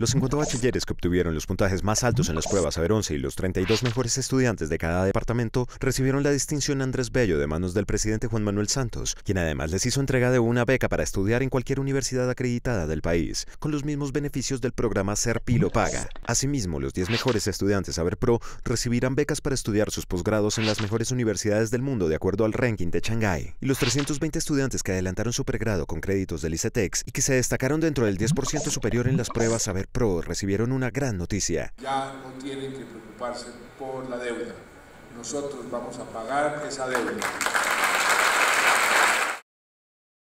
Los 50 bachilleres que obtuvieron los puntajes más altos en las pruebas Saber 11 y los 32 mejores estudiantes de cada departamento recibieron la distinción Andrés Bello de manos del presidente Juan Manuel Santos, quien además les hizo entrega de una beca para estudiar en cualquier universidad acreditada del país, con los mismos beneficios del programa Ser Pilo Paga. Asimismo, los 10 mejores estudiantes Saber Pro recibirán becas para estudiar sus posgrados en las mejores universidades del mundo de acuerdo al ranking de Shanghái. Y los 320 estudiantes que adelantaron su pregrado con créditos del ICETEX y que se destacaron dentro del 10% superior en las pruebas Saber Pro recibieron una gran noticia. Ya no tienen que preocuparse por la deuda. Nosotros vamos a pagar esa deuda.